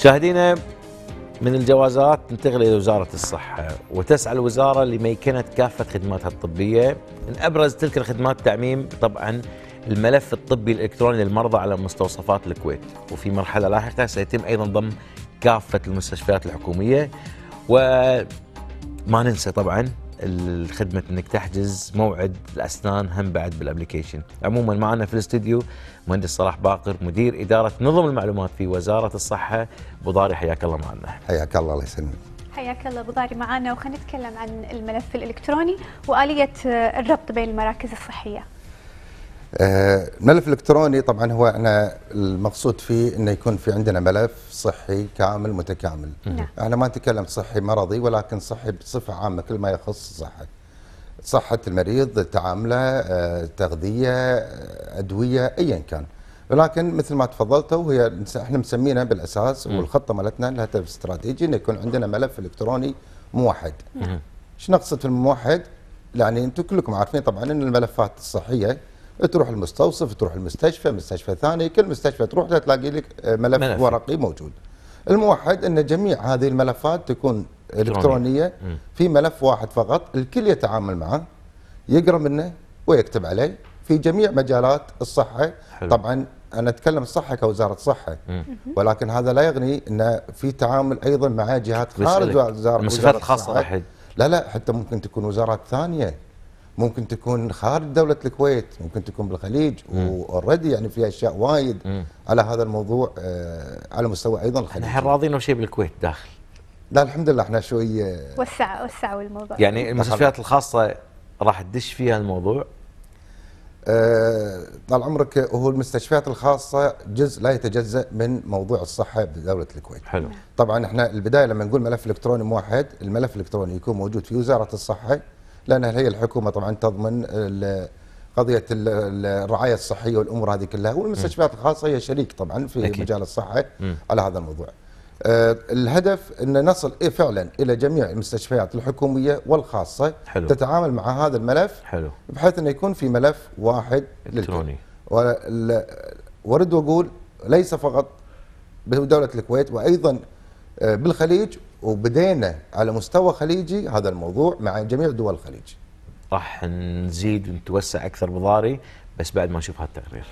مشاهدينا من الجوازات ننتقل الى وزاره الصحه وتسعى الوزاره لميكنه كافه خدماتها الطبيه من ابرز تلك الخدمات تعميم طبعا الملف الطبي الالكتروني للمرضى على مستوصفات الكويت وفي مرحله لاحقه سيتم ايضا ضم كافه المستشفيات الحكوميه وما ننسى طبعا الخدمة انك تحجز موعد الاسنان هم بعد بالابلكيشن عموما معنا في الاستديو مهندس صلاح باقر مدير ادارة نظم المعلومات في وزارة الصحة ابو ضاري حياك الله معنا حياك الله الله يسلمك حياك الله ابو ضاري معنا وخلينا نتكلم عن الملف الالكتروني واليه الربط بين المراكز الصحيه الملف آه، الالكتروني طبعا هو احنا المقصود فيه انه يكون في عندنا ملف صحي كامل متكامل. نعم. انا ما اتكلم صحي مرضي ولكن صحي بصفه عامه كل ما يخص الصحه. صحه المريض، تعامله، آه، تغذيه، آه، ادويه، ايا كان. ولكن مثل ما تفضلتوا هي احنا مسمينا بالاساس والخطه مالتنا لها هدف استراتيجي انه يكون عندنا ملف الكتروني موحد. نعم. نقصد في الموحد؟ يعني انتم كلكم عارفين طبعا ان الملفات الصحيه تروح المستوصف تروح المستشفى مستشفى ثاني كل مستشفى تروح تلاقي لك ملف, ملف ورقي موجود الموحد ان جميع هذه الملفات تكون الكترونيه في ملف واحد فقط الكل يتعامل معه يقرا منه ويكتب عليه في جميع مجالات الصحه حلو. طبعا انا اتكلم الصحه كوزاره صحه ولكن هذا لا يغني ان في تعامل ايضا مع جهات خارج وزاره الصحه لا لا حتى ممكن تكون وزارات ثانيه ممكن تكون خارج دوله الكويت ممكن تكون بالخليج واوريدي يعني في اشياء وايد مم. على هذا الموضوع آه، على مستوى ايضا الخليج نحن راضين شيء بالكويت داخل لا الحمد لله احنا شوي آه، وسع وسعوا الموضوع يعني المستشفيات الخاصه راح تدش فيها الموضوع آه، طال عمرك هو المستشفيات الخاصه جزء لا يتجزا من موضوع الصحه بدوله الكويت. حلو. طبعا احنا البدايه لما نقول ملف الكتروني موحد، الملف الالكتروني يكون موجود في وزاره الصحه لان هي الحكومه طبعا تضمن قضيه الرعايه الصحيه والامور هذه كلها والمستشفيات الخاصه هي شريك طبعا في أكيد. مجال الصحه م. على هذا الموضوع. آه، الهدف ان نصل إيه فعلا الى جميع المستشفيات الحكوميه والخاصه حلو. تتعامل مع هذا الملف حلو. بحيث انه يكون في ملف واحد الكتروني وارد واقول ليس فقط بدوله الكويت وايضا آه، بالخليج وبدينا على مستوى خليجي هذا الموضوع مع جميع دول الخليج راح نزيد ونتوسع اكثر بضاري بس بعد ما نشوف هالتقرير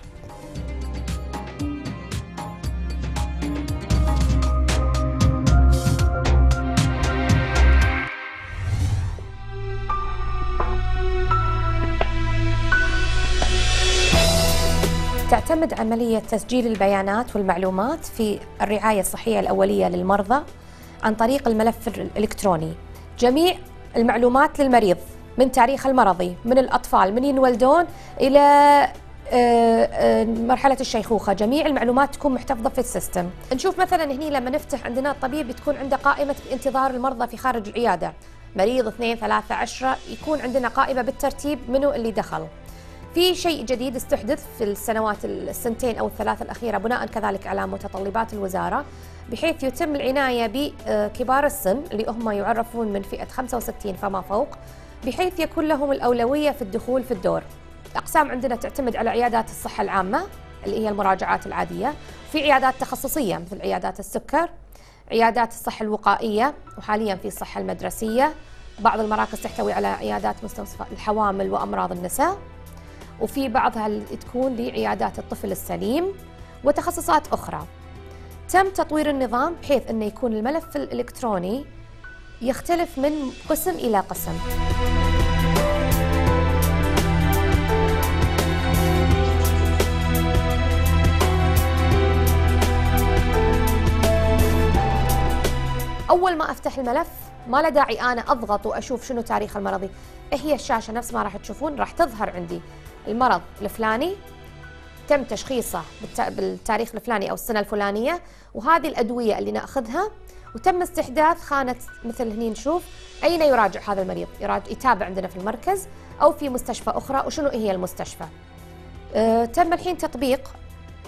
تعتمد عملية تسجيل البيانات والمعلومات في الرعاية الصحية الأولية للمرضى عن طريق الملف الإلكتروني جميع المعلومات للمريض من تاريخ المرضي من الأطفال من ينولدون إلى آه، آه، مرحلة الشيخوخة جميع المعلومات تكون محتفظة في السيستم نشوف مثلا هنا لما نفتح عندنا الطبيب بتكون عنده قائمة انتظار المرضى في خارج العيادة مريض اثنين ثلاثة عشرة يكون عندنا قائمة بالترتيب منو اللي دخل في شيء جديد استحدث في السنوات السنتين أو الثلاث الأخيرة بناء كذلك على متطلبات الوزارة بحيث يتم العناية بكبار السن اللي هم يعرفون من فئة 65 فما فوق بحيث يكون لهم الأولوية في الدخول في الدور الاقسام عندنا تعتمد على عيادات الصحة العامة اللي هي المراجعات العادية في عيادات تخصصية مثل عيادات السكر عيادات الصحة الوقائية وحاليا في الصحة المدرسية بعض المراكز تحتوي على عيادات مستوصفة الحوامل وأمراض النساء وفي بعضها تكون لعيادات الطفل السليم وتخصصات أخرى تم تطوير النظام بحيث أنه يكون الملف الإلكتروني يختلف من قسم إلى قسم أول ما أفتح الملف ما له داعي أنا أضغط وأشوف شنو تاريخ المرضي هي الشاشة نفس ما راح تشوفون راح تظهر عندي المرض الفلاني تم تشخيصه بالتاريخ الفلاني أو السنة الفلانية وهذه الأدوية اللي نأخذها وتم استحداث خانة مثل هني نشوف أين يراجع هذا المريض يراجع يتابع عندنا في المركز أو في مستشفى أخرى وشنو هي المستشفى أه تم الحين تطبيق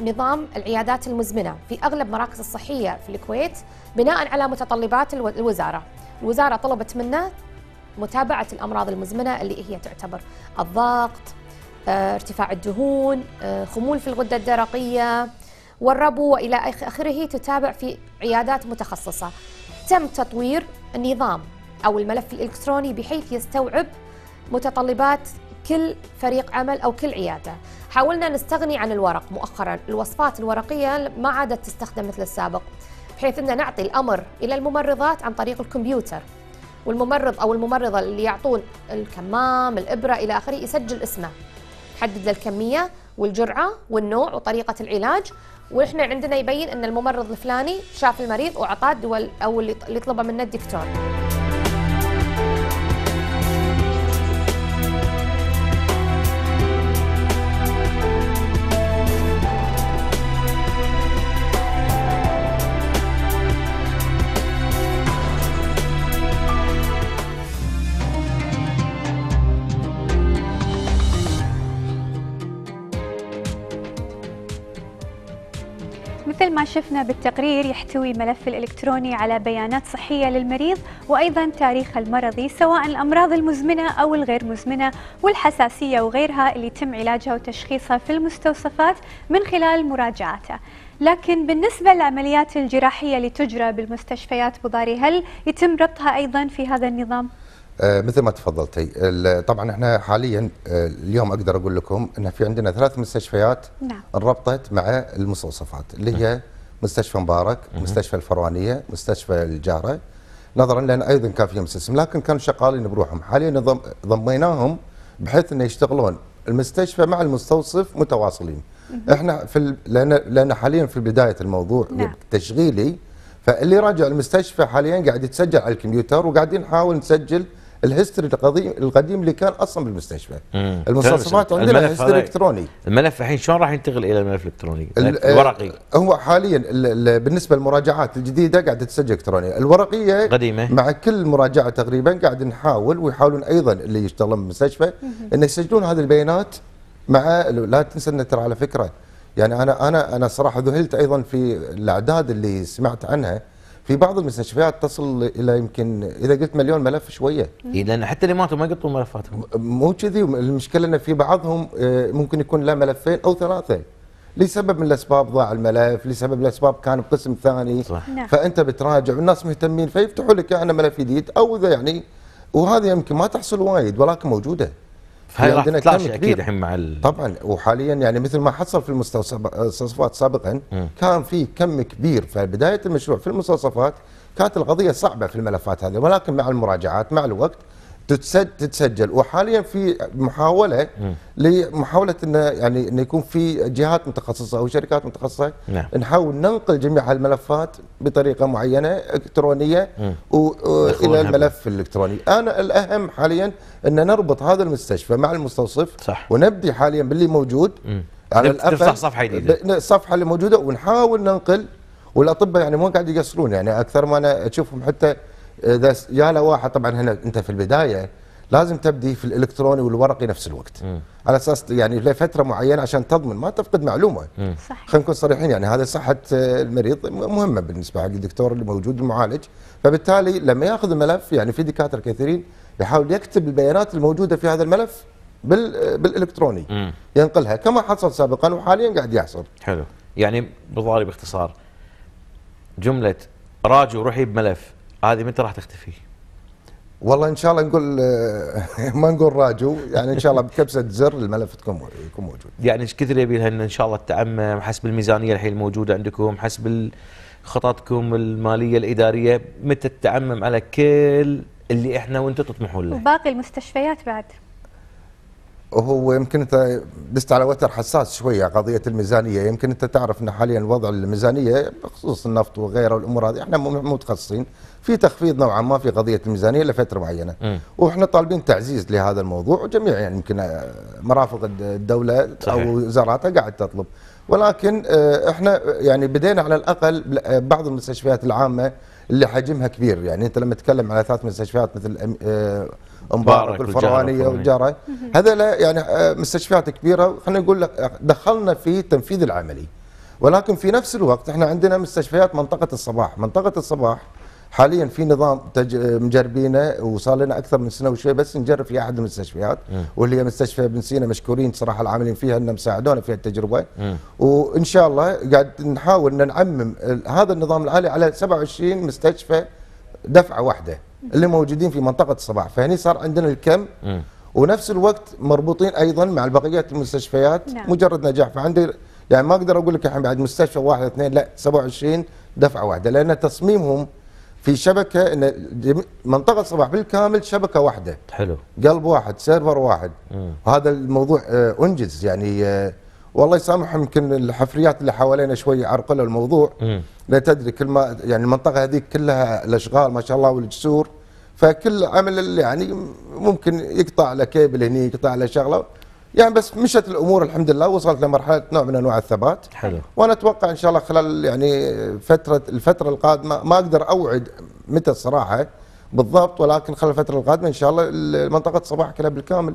نظام العيادات المزمنة في أغلب مراكز الصحية في الكويت بناء على متطلبات الوزارة الوزارة طلبت منا متابعة الأمراض المزمنة اللي هي تعتبر الضغط آه، ارتفاع الدهون آه، خمول في الغدة الدرقية والربو وإلى آخره تتابع في عيادات متخصصة تم تطوير النظام أو الملف الإلكتروني بحيث يستوعب متطلبات كل فريق عمل أو كل عيادة حاولنا نستغني عن الورق مؤخرا الوصفات الورقية ما عادت تستخدم مثل السابق بحيث أن نعطي الأمر إلى الممرضات عن طريق الكمبيوتر والممرض أو الممرضة اللي يعطون الكمام الإبرة إلى آخره يسجل اسمه حدد الكمية والجرعة والنوع وطريقة العلاج واحنا عندنا يبين ان الممرض الفلاني شاف المريض واعطاه الدول او اللي يطلبه منه الدكتور شفنا بالتقرير يحتوي ملف الإلكتروني على بيانات صحية للمريض وأيضا تاريخ المرضي سواء الأمراض المزمنة أو الغير مزمنة والحساسية وغيرها اللي يتم علاجها وتشخيصها في المستوصفات من خلال مراجعته لكن بالنسبة للعمليات الجراحية اللي تجرى بالمستشفيات بضاري هل يتم ربطها أيضا في هذا النظام؟ آه، مثل ما تفضلتي طبعا احنا حاليا آه، اليوم اقدر اقول لكم ان في عندنا ثلاث مستشفيات نعم. ربطت مع المستوصفات اللي هي مستشفى مبارك مستشفى الفرعونيه مستشفى الجاره نظرا لان ايضا كان فيهم سلسم لكن كانوا شغالين بروحهم حاليا ضميناهم بحيث انه يشتغلون المستشفى مع المستوصف متواصلين احنا في ال... لان لان حاليا في بدايه الموضوع نعم. التشغيلي فاللي راجع المستشفى حاليا قاعد يتسجل على الكمبيوتر وقاعدين نحاول نسجل الهيستوري القديم القديم اللي كان اصلا بالمستشفى المستشفيات عندنا هيستوري الكتروني الملف الحين شلون راح ينتقل الى الملف الالكتروني الورقي آه، هو حاليا بالنسبه للمراجعات الجديده قاعده تسجل الكتروني الورقيه قديمه مع كل مراجعه تقريبا قاعد نحاول ويحاولون ايضا اللي يشتغلون بالمستشفى انه يسجلون هذه البيانات مع لا تنسى ان ترى على فكره يعني انا انا انا صراحه ذهلت ايضا في الاعداد اللي سمعت عنها في بعض المستشفيات تصل الى يمكن اذا قلت مليون ملف شويه اي لان حتى اللي ماتوا ما يقطوا ملفاتهم مو كذي المشكله ان في بعضهم آه، ممكن يكون له ملفين او ثلاثه لسبب من الاسباب ضاع الملف، لسبب من الاسباب كان بقسم ثاني صح. نعم. فانت بتراجع والناس مهتمين فيفتحوا لك انا يعني ملف جديد او اذا يعني وهذه يمكن ما تحصل وايد ولكن موجوده. فهي راح تطلع اكيد الحين مع ال... طبعا وحاليا يعني مثل ما حصل في المستوصفات سابقا م. كان في كم كبير فبدايه المشروع في المستوصفات كانت القضيه صعبه في الملفات هذه ولكن مع المراجعات مع الوقت تتسجل وحاليا في محاوله لمحاوله انه يعني انه يكون في جهات متخصصه او شركات متخصصه نعم. نحاول ننقل جميع الملفات بطريقه معينه الكترونيه والى الملف الالكتروني انا الاهم حاليا ان نربط هذا المستشفى مع المستوصف صح. ونبدي حاليا باللي موجود مم. على نفتح صفحه جديده الصفحه اللي موجوده ونحاول ننقل والاطباء يعني مو قاعد يقصرون يعني اكثر ما انا اشوفهم حتى اذا جاء واحد طبعا هنا انت في البدايه لازم تبدي في الالكتروني والورقي نفس الوقت م. على اساس يعني لفتره معينه عشان تضمن ما تفقد معلومه خلينا نكون صريحين يعني هذا صحه المريض مهمه بالنسبه حق الدكتور اللي موجود المعالج فبالتالي لما ياخذ الملف يعني في دكاتره كثيرين يحاول يكتب البيانات الموجوده في هذا الملف بالالكتروني م. ينقلها كما حصل سابقا وحاليا قاعد يحصل حلو يعني بظاهري باختصار جمله راجي روحي بملف هذه متى راح تختفي؟ والله ان شاء الله نقول آه، ما نقول راجو يعني ان شاء الله بكبسه زر الملف تكون يكون موجود. يعني ايش كثر يبي لها ان شاء الله تتعمم حسب الميزانيه الحين الموجوده عندكم حسب خططكم الماليه الاداريه متى تتعمم على كل اللي احنا وانتم تطمحون له؟ وباقي المستشفيات بعد. هو يمكن انت لست على وتر حساس شويه قضيه الميزانيه يمكن انت تعرف ان حاليا وضع الميزانيه بخصوص النفط وغيره والامور هذه احنا مو متخصصين في تخفيض نوعا ما في قضيه الميزانيه لفتره معينه واحنا طالبين تعزيز لهذا الموضوع وجميع يعني يمكن مرافق الدوله صحيح. او وزاراتها قاعد تطلب ولكن آه، احنا يعني بدينا على الاقل آه، بعض المستشفيات العامه اللي حجمها كبير يعني انت لما تتكلم على ثلاث مستشفيات مثل آه، مبارك والفروانيه والجاره هذا لا يعني مستشفيات كبيره خلينا نقول لك دخلنا في تنفيذ العملي ولكن في نفس الوقت احنا عندنا مستشفيات منطقه الصباح منطقه الصباح حاليا في نظام تج... مجربينه وصار لنا اكثر من سنه وشوي بس نجرب في احد المستشفيات واللي هي مستشفى ابن سينا مشكورين صراحه العاملين فيها انهم ساعدونا في التجربه م. وان شاء الله قاعد نحاول ان نعمم هذا النظام العالي على 27 مستشفى دفعه واحده اللي موجودين في منطقه الصباح فهني صار عندنا الكم م. ونفس الوقت مربوطين ايضا مع بقيه المستشفيات نعم. مجرد نجاح فعندي يعني ما اقدر اقول لك الحين بعد مستشفى واحد اثنين لا 27 دفعه واحده لان تصميمهم في شبكه ان منطقه صباح بالكامل شبكه واحده حلو قلب واحد سيرفر واحد مم. وهذا الموضوع آه، انجز يعني آه، والله يسامحهم يمكن الحفريات اللي حوالينا شويه عرقلوا الموضوع مم. لا تدري كل ما يعني المنطقه هذيك كلها الاشغال ما شاء الله والجسور فكل عمل يعني ممكن يقطع له كيبل هني يقطع له شغله يعني بس مشت الامور الحمد لله وصلت لمرحله نوع من انواع الثبات حلو وانا اتوقع ان شاء الله خلال يعني فتره الفتره القادمه ما اقدر اوعد متى الصراحه بالضبط ولكن خلال الفتره القادمه ان شاء الله منطقه صباح كلها بالكامل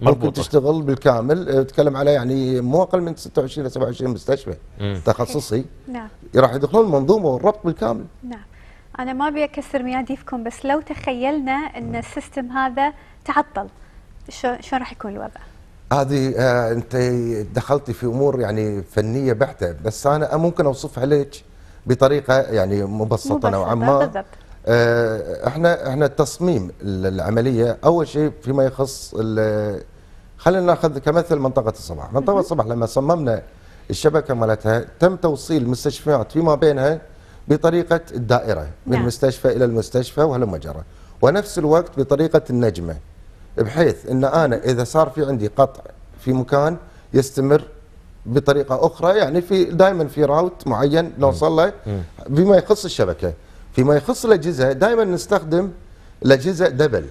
ممكن تشتغل بالكامل تتكلم على يعني مو اقل من 26 الى 27 مستشفى مم. تخصصي نعم راح يدخلون المنظومه والربط بالكامل نعم انا ما ابي اكسر مياديفكم بس لو تخيلنا ان السيستم هذا تعطل شو شو راح يكون الوضع؟ هذه آه، انت دخلتي في امور يعني فنيه بحته بس انا ممكن اوصفها لك بطريقه يعني مبسطه نوعا ما آه، احنا احنا تصميم العمليه اول شيء فيما يخص خلينا ناخذ كمثل منطقه الصباح، منطقه الصباح لما صممنا الشبكه مالتها تم توصيل المستشفيات فيما بينها بطريقه الدائره من نعم. المستشفى الى المستشفى وهلم جرى ونفس الوقت بطريقه النجمه. بحيث ان انا اذا صار في عندي قطع في مكان يستمر بطريقه اخرى يعني في دائما في راوت معين نوصل له بما يخص الشبكه فيما يخص الاجهزه دائما نستخدم الاجهزه دبل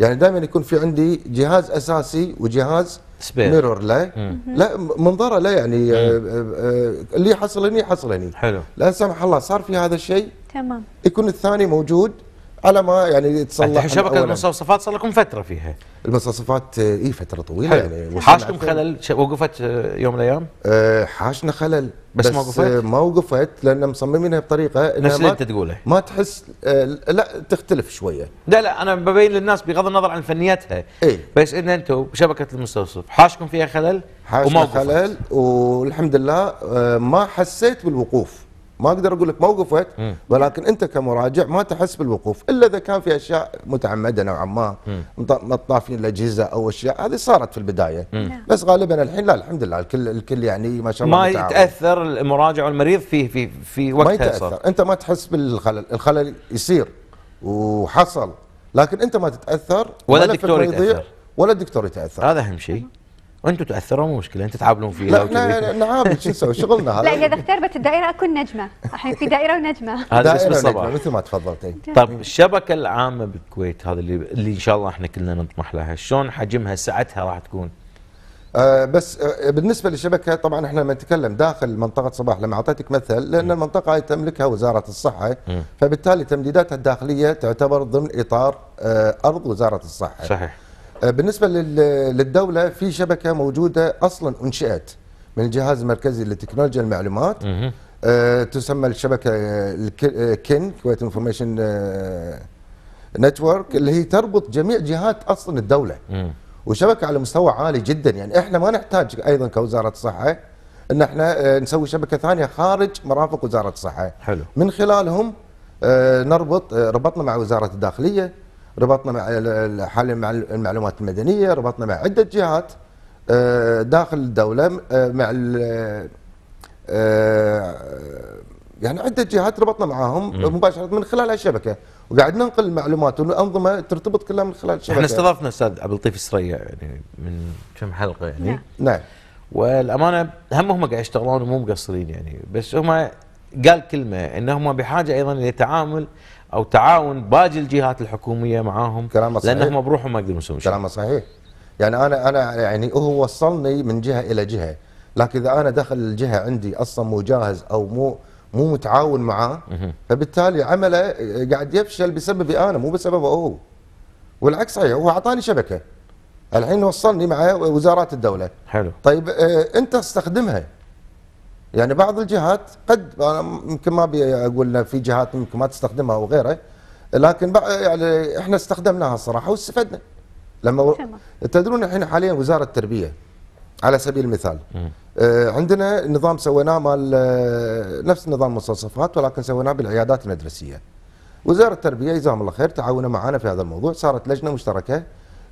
يعني دائما يكون في عندي جهاز اساسي وجهاز ميرور لا لا منظره لا يعني آه، آه، آه، اللي حصلني هني هني حلو لا سمح الله صار في هذا الشيء تمام يكون الثاني موجود على ما يعني تصلح شبكة المستوصفات صار لكم فتره فيها المستوصفات اي آه، إيه، فتره طويله يعني حاشكم خلل وقفت آه، يوم من الايام؟ آه حاشنا خلل بس, بس ما آه، وقفت؟ ما وقفت لان مصممينها بطريقه نفس اللي انت تقوله ما تحس آه لا تختلف شويه لا لا انا ببين للناس بغض النظر عن فنياتها إيه؟ بس ان انتم شبكه المستوصف حاشكم فيها خلل حاشنا وما وقفت. خلل والحمد لله آه ما حسيت بالوقوف ما اقدر اقول لك موقف وقت ولكن انت كمراجع ما تحس بالوقوف الا اذا كان في اشياء متعمده نوعا ما مطافين الاجهزه او اشياء هذه صارت في البدايه نعم. بس غالبا الحين لا الحمد لله الكل الكل يعني ما شاء الله ما يتاثر المراجع والمريض في في في وقتها ما يتاثر انت ما تحس بالخلل الخلل يصير وحصل لكن انت ما تتاثر ولا الدكتور يتاثر ولا الدكتور يتاثر هذا اهم شيء وانتم تاثروا مو مشكله انتم تعابلون فيها لا لا نعابل شو نسوي شغلنا هذا لا اذا يعني. اختربت الدائره اكون نجمه الحين في دائره ونجمه هذا اسم الصباح مثل ما تفضلتي إيه. طيب الشبكه العامه بالكويت هذا اللي اللي ان شاء الله احنا كلنا نطمح لها شلون حجمها سعتها راح تكون آه بس آه بالنسبه للشبكه طبعا احنا لما نتكلم داخل منطقه صباح لما اعطيتك مثل لان م. المنطقه هاي تملكها وزاره الصحه م. فبالتالي تمديداتها الداخليه تعتبر ضمن اطار آه ارض وزاره الصحه صحيح آه، بالنسبه للدوله في شبكه موجوده اصلا انشئت من الجهاز المركزي لتكنولوجيا المعلومات أه تسمى الشبكه كين آه، كويت انفورميشن آه، نتورك اللي هي تربط جميع جهات اصلا الدوله وشبكه على مستوى عالي جدا يعني احنا ما نحتاج ايضا كوزاره الصحه ان احنا نسوي شبكه ثانيه خارج مرافق وزاره الصحه حلو. من خلالهم نربط ربطنا مع وزاره الداخليه ربطنا مع حاليا مع المعلومات المدنيه ربطنا مع عده جهات آه، داخل الدوله آه، مع آه، يعني عده جهات ربطنا معاهم مباشره من خلال الشبكه وقاعد ننقل المعلومات والانظمه ترتبط كلها من خلال الشبكه. احنا استضفنا استاذ عبد اللطيف السريع يعني من كم حلقه يعني نعم, نعم. والامانه هم هم قاعد يشتغلون ومو مقصرين يعني بس هم قال كلمه ان هم بحاجه ايضا تعامل او تعاون باقي الجهات الحكوميه معاهم كلام صحيح لانهم بروحهم ما يقدرون يسوون شيء كلام صحيح يعني انا انا يعني هو وصلني من جهه الى جهه لكن اذا انا دخل الجهه عندي اصلا مو جاهز او مو مو متعاون معاه فبالتالي عمله قاعد يفشل بسببي انا مو بسببه هو والعكس صحيح هو اعطاني شبكه الحين وصلني مع وزارات الدوله حلو طيب آه، انت استخدمها يعني بعض الجهات قد يمكن ما ابي اقول في جهات ممكن ما تستخدمها وغيره لكن يعني احنا استخدمناها الصراحه واستفدنا لما تدرون الحين حاليا وزاره التربيه على سبيل المثال آه عندنا نظام سويناه مال آه، نفس نظام المستوصفات ولكن سويناه بالعيادات المدرسيه وزاره التربيه جزاهم الله خير تعاونوا معنا في هذا الموضوع صارت لجنه مشتركه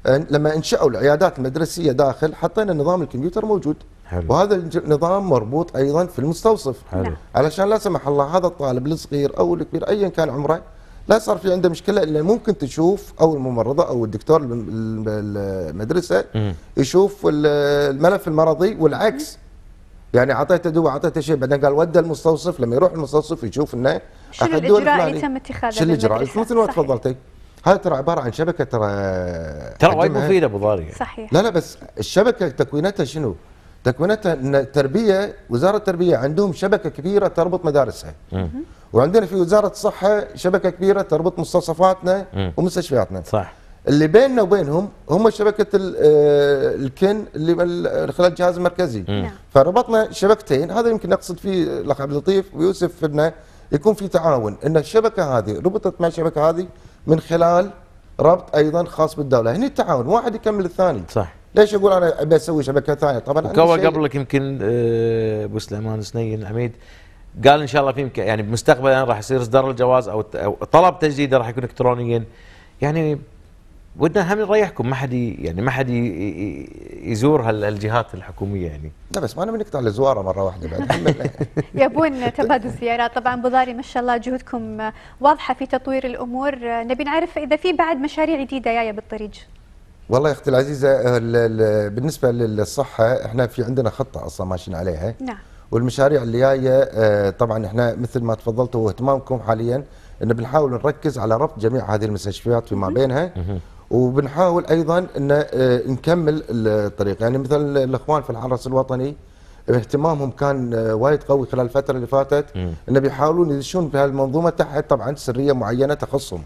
آه، لما انشأوا العيادات المدرسيه داخل حطينا نظام الكمبيوتر موجود حلو. وهذا النظام مربوط ايضا في المستوصف حلو. نعم. علشان لا سمح الله هذا الطالب الصغير او الكبير ايا كان عمره لا صار في عنده مشكله الا ممكن تشوف او الممرضه او الدكتور المدرسه يشوف الملف المرضي والعكس يعني اعطيته دواء اعطيته شيء بعدين قال ودى المستوصف لما يروح المستوصف يشوف انه شنو الاجراء اللي تم اتخاذه شنو الاجراء مثل ما تفضلتي هذا ترى عباره عن شبكه ترى ترى وايد مفيده ابو ضاري صحيح لا لا بس الشبكه تكوينتها شنو؟ تكوينتها ان التربيه وزاره التربيه عندهم شبكه كبيره تربط مدارسها وعندنا في وزاره الصحه شبكه كبيره تربط مستوصفاتنا ومستشفياتنا صح اللي بيننا وبينهم هم شبكه آه، الكن اللي خلال الجهاز المركزي مم. نعم. فربطنا شبكتين هذا يمكن نقصد فيه الاخ عبد اللطيف ويوسف انه يكون في تعاون ان الشبكه هذه ربطت مع الشبكه هذه من خلال ربط ايضا خاص بالدوله هنا التعاون واحد يكمل الثاني صح ليش يقول انا ابي اسوي شبكه ثانيه طبعا كوا قبلك يمكن آه، ابو سليمان سنين العميد قال ان شاء الله في يمكن يعني بمستقبلا راح يصير اصدار الجواز او طلب تجديده راح يكون الكترونيا يعني ودنا هم نريحكم ما حد يعني ما حد يزور هالجهات الحكوميه يعني لا بس ما نبي نقطع الزواره مره واحده بعد يبون تبادل سيارات طبعا بضاري ما شاء الله جهودكم واضحه في تطوير الامور نبي نعرف اذا في بعد مشاريع جديده جايه بالطريق والله يا اختي العزيزه آه، بالنسبه للصحه احنا في عندنا خطه اصلا ماشيين عليها نعم والمشاريع اللي جايه آه، طبعا احنا مثل ما تفضلتوا واهتمامكم حاليا ان بنحاول نركز على ربط جميع هذه المستشفيات فيما بينها وبنحاول ايضا ان آه، نكمل الطريق يعني مثل الاخوان في الحرس الوطني اهتمامهم كان وايد قوي خلال الفتره اللي فاتت انه بيحاولون يدشون في هالمنظومه تحت طبعا سريه معينه تخصهم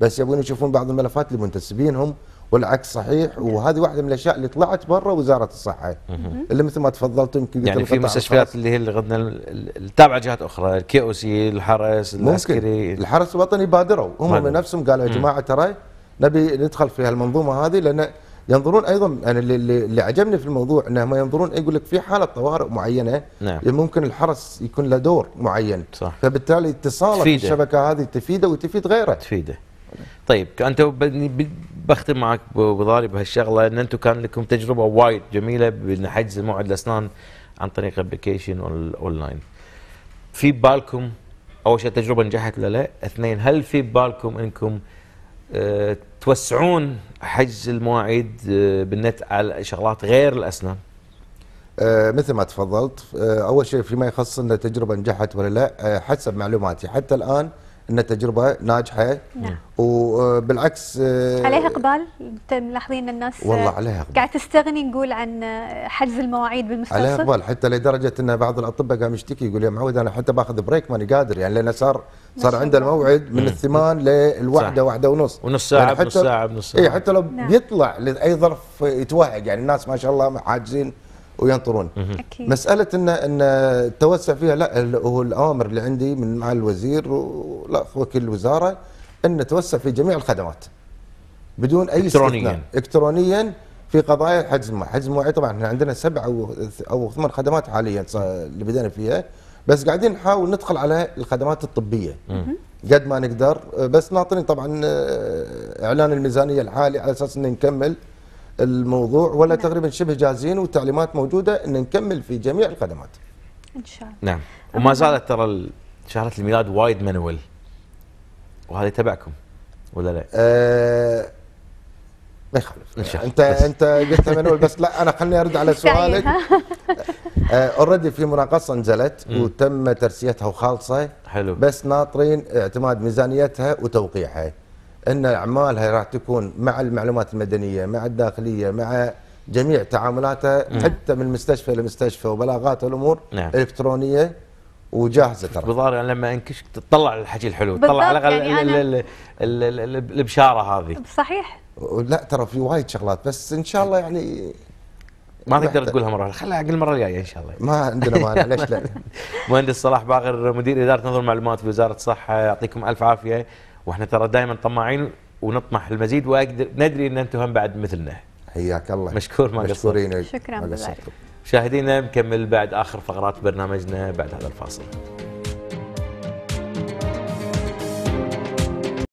بس يبون يشوفون بعض الملفات لمنتسبينهم والعكس صحيح وهذه واحده من الاشياء اللي طلعت برا وزاره الصحه اللي مثل ما تفضلت يمكن يعني في مستشفيات اللي هي اللي غدنا التابعه جهات اخرى الكي او سي الحرس العسكري الحرس الوطني بادروا هم من نفسهم قالوا يا جماعه ترى نبي ندخل في هالمنظومه هذه لان ينظرون ايضا انا يعني اللي, اللي عجبني في الموضوع انهم ينظرون يقول لك في حاله طوارئ معينه نعم. يعني ممكن الحرس يكون له دور معين صح. فبالتالي اتصالك بالشبكه هذه تفيده وتفيد غيره تفيده طيب انت بختم معك بضاري بهالشغله ان انتم كان لكم تجربه وايد جميله بحجز موعد الاسنان عن طريق ابلكيشن اونلاين في بالكم اول شيء تجربه نجحت ولا لا؟ اثنين هل في بالكم انكم آه، توسعون حجز المواعيد آه، بالنت على شغلات غير الاسنان؟ آه، مثل ما تفضلت اول شيء فيما يخص ان التجربه نجحت ولا لا حسب معلوماتي حتى الان انها تجربه ناجحه نعم وبالعكس آه، آه، عليها اقبال ملاحظين الناس والله آه، عليها اقبال قاعد تستغني نقول عن حجز المواعيد بالمستشفى عليها اقبال حتى لدرجه ان بعض الاطباء قام يشتكي يقول يا معود انا حتى باخذ بريك ماني قادر يعني لان صار صار عنده الموعد من الثمان للوحده واحده ونص ونص ساعه يعني بنص ساعه بنص ساعه اي حتى لو نعم. بيطلع لاي ظرف يتوهق يعني الناس ما شاء الله حاجزين وينطرون أكيد. مساله ان ان التوسع فيها لا هو الاوامر اللي عندي من مع الوزير ولا وكيل الوزاره ان نتوسع في جميع الخدمات بدون اي الكترونيا الكترونيا في قضايا حجز المواعي، حجز المواعي طبعا احنا عندنا سبع او او ثمان خدمات حاليا اللي بدينا فيها بس قاعدين نحاول ندخل على الخدمات الطبيه قد ما نقدر بس ناطرين طبعا آه، اعلان الميزانيه الحالي على اساس انه نكمل الموضوع ولا نعم. تقريبا شبه جاهزين والتعليمات موجوده ان نكمل في جميع الخدمات. ان شاء الله. نعم وما زالت ترى شهرة الميلاد وايد منول وهذه تبعكم ولا لا؟ أه ما يخالف انت بس. انت قلت منول بس لا انا خليني ارد على يعني، سؤالك اوريدي آه، في مناقصه نزلت وتم ترسيتها وخالصه حلو بس ناطرين اعتماد ميزانيتها وتوقيعها ان اعمالها راح تكون مع المعلومات المدنيه مع الداخليه مع جميع تعاملاتها مم. حتى من مستشفى لمستشفى وبلاغات الامور نعم. الكترونيه وجاهزه ترى بضار يعني لما انكشك تطلع الحكي الحلو تطلع على الاقل يعني البشاره هذه صحيح لا ترى في وايد شغلات بس ان شاء الله يعني ما تقدر تقولها مره خليها اقول المره الجايه ان شاء الله ما عندنا مانع ليش لا مهندس صلاح باغر مدير اداره نظم المعلومات في وزاره الصحه يعطيكم الف عافيه واحنا ترى دائما طماعين ونطمح المزيد وندري ان انتم هم بعد مثلنا حياك الله مشكور ما مشكورين شكرا مشاهدينا مكمل بعد اخر فقرات برنامجنا بعد هذا الفاصل